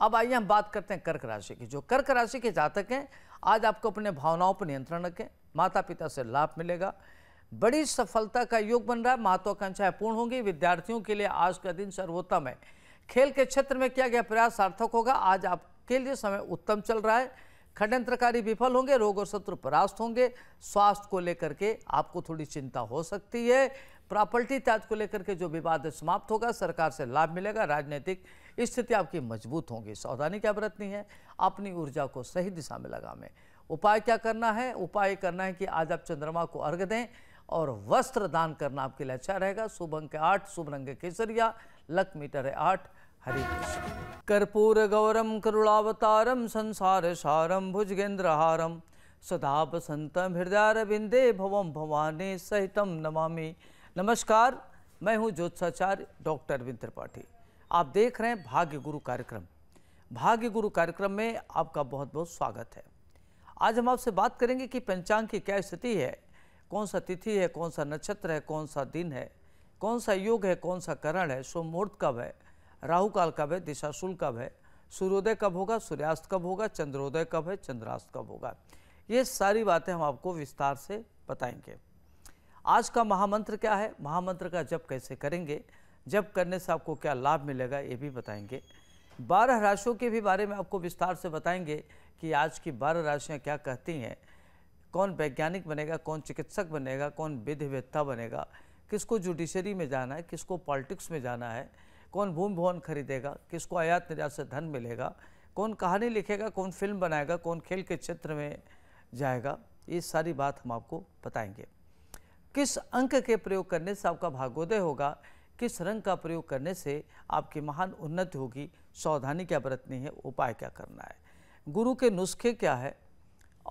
अब आइए हम बात करते हैं कर्क राशि की जो कर्क राशि के जातक हैं आज आपको अपने भावनाओं पर नियंत्रण रखें माता पिता से लाभ मिलेगा बड़ी सफलता का योग बन रहा है महत्वाकांक्षाएं पूर्ण होंगी विद्यार्थियों के लिए आज का दिन सर्वोत्तम है खेल के क्षेत्र में किया गया प्रयास सार्थक होगा आज आपके लिए समय उत्तम चल रहा है खंडंत्रकारी विफल होंगे रोग और शत्रु परास्त होंगे स्वास्थ्य को लेकर के आपको थोड़ी चिंता हो सकती है प्रॉपर्टी त्याज को लेकर के जो विवाद समाप्त होगा सरकार से लाभ मिलेगा राजनीतिक स्थिति आपकी मजबूत होंगी सावधानी क्या बरतनी है अपनी ऊर्जा को सही दिशा में में उपाय क्या करना है उपाय करना है कि आज आप चंद्रमा को अर्घ दें और वस्त्र दान करना आपके लिए अच्छा रहेगा शुभ अंक आठ शुभ रंग केसरिया लक मीटर है आठ हरे कृष्ण कर्पूर गौरम करुणावतारम संसार सारम भुजगेंद्रहारम सदा बसंतम हृदयारविंदे भवम भवानी सहितम नमामि नमस्कार मैं हूं ज्योत्साचार्य डॉक्टर अरविंद त्रिपाठी आप देख रहे हैं भाग्य गुरु कार्यक्रम भाग्य गुरु कार्यक्रम में आपका बहुत बहुत स्वागत है आज हम आपसे बात करेंगे कि पंचांग की क्या स्थिति है कौन सा तिथि है कौन सा नक्षत्र है कौन सा दिन है कौन सा योग है कौन सा करण है शुभ मुहूर्त कब है राहु काल कब है दिशाशूल कब है सूर्योदय कब होगा सूर्यास्त कब होगा चंद्रोदय कब है चंद्रास्त कब होगा ये सारी बातें हम आपको विस्तार से बताएंगे आज का महामंत्र क्या है महामंत्र का जप कैसे करेंगे जप करने से आपको क्या लाभ मिलेगा ये भी बताएंगे बारह राशियों के भी बारे में आपको विस्तार से बताएंगे कि आज की बारह राशियाँ क्या कहती हैं कौन वैज्ञानिक बनेगा कौन चिकित्सक बनेगा कौन विधिवेत्ता बनेगा किसको जुडिशरी में जाना है किसको पॉलिटिक्स में जाना है कौन भूमि भवन खरीदेगा किसको आयात निर्यात से धन मिलेगा कौन कहानी लिखेगा कौन फिल्म बनाएगा कौन खेल के क्षेत्र में जाएगा ये सारी बात हम आपको बताएंगे किस अंक के प्रयोग करने से आपका भागोदय होगा किस रंग का प्रयोग करने से आपकी महान उन्नति होगी सावधानी क्या बरतनी है उपाय क्या करना है गुरु के नुस्खे क्या है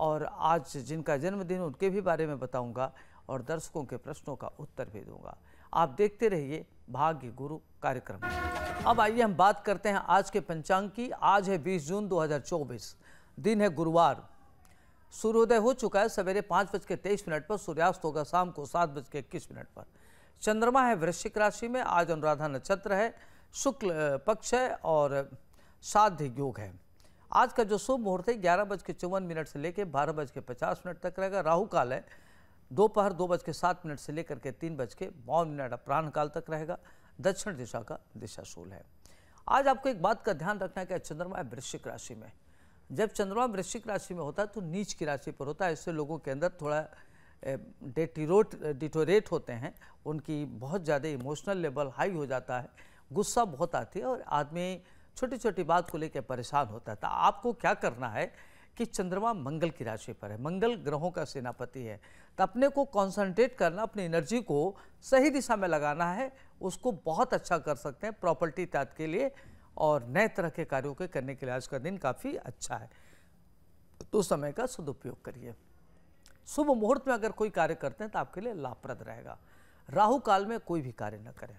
और आज जिनका जन्मदिन उनके भी बारे में बताऊंगा और दर्शकों के प्रश्नों का उत्तर भी दूंगा आप देखते रहिए भाग्य गुरु कार्यक्रम अब आइए हम बात करते हैं आज के पंचांग की आज है बीस जून दो दिन है गुरुवार सूर्योदय हो चुका है सवेरे पाँच बज के तेईस मिनट पर सूर्यास्त होगा शाम को सात बज के इक्कीस मिनट पर चंद्रमा है वृश्चिक राशि में आज अनुराधा नक्षत्र है शुक्ल पक्ष है और साध्य योग है आज का जो शुभ मुहूर्त है ग्यारह बज के चौवन मिनट से लेकर बारह बज के पचास मिनट तक रहेगा राहु काल है दोपहर दो, दो बज के सात मिनट से लेकर के तीन बज के बावन मिनट काल तक रहेगा दक्षिण दिशा का दिशाशूल है आज आपको एक बात का ध्यान रखना है कि चंद्रमा वृश्चिक राशि में जब चंद्रमा वृश्चिक राशि में होता है तो नीच की राशि पर होता है इससे लोगों के अंदर थोड़ा डेटिरोट डिटोरेट होते हैं उनकी बहुत ज़्यादा इमोशनल लेवल हाई हो जाता है गुस्सा बहुत आती है और आदमी छोटी छोटी बात को लेकर परेशान होता है तो आपको क्या करना है कि चंद्रमा मंगल की राशि पर है मंगल ग्रहों का सेनापति है तो अपने को कंसंट्रेट करना अपनी एनर्जी को सही दिशा में लगाना है उसको बहुत अच्छा कर सकते हैं प्रॉपर्टी तात के लिए और नए तरह के कार्यों के करने के लिए आज का दिन काफ़ी अच्छा है तो समय का सदुपयोग करिए शुभ मुहूर्त में अगर कोई कार्य करते हैं तो आपके लिए लाभप्रद रहेगा राहु काल में कोई भी कार्य न करें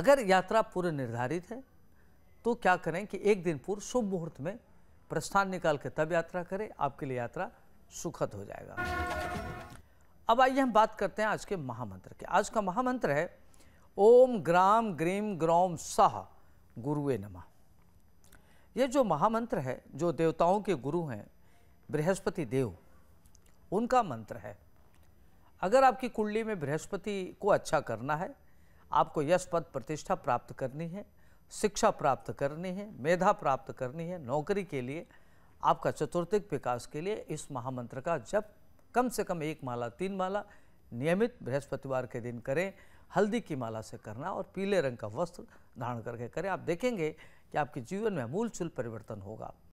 अगर यात्रा पूर्व निर्धारित है तो क्या करें कि एक दिन पूर्व शुभ मुहूर्त में प्रस्थान निकाल के तब यात्रा करें आपके लिए यात्रा सुखद हो जाएगा अब आइए हम बात करते हैं आज के महामंत्र के आज का महामंत्र है ओम ग्राम ग्रीम ग्रौम सह गुरुए नमः यह जो महामंत्र है जो देवताओं के गुरु हैं बृहस्पति देव उनका मंत्र है अगर आपकी कुंडली में बृहस्पति को अच्छा करना है आपको यश पद प्रतिष्ठा प्राप्त करनी है शिक्षा प्राप्त करनी है मेधा प्राप्त करनी है नौकरी के लिए आपका चतुर्थिक विकास के लिए इस महामंत्र का जब कम से कम एक माला तीन माला नियमित बृहस्पतिवार के दिन करें हल्दी की माला से करना और पीले रंग का वस्त्र धारण करके करें आप देखेंगे कि आपके जीवन में मूलचूल परिवर्तन होगा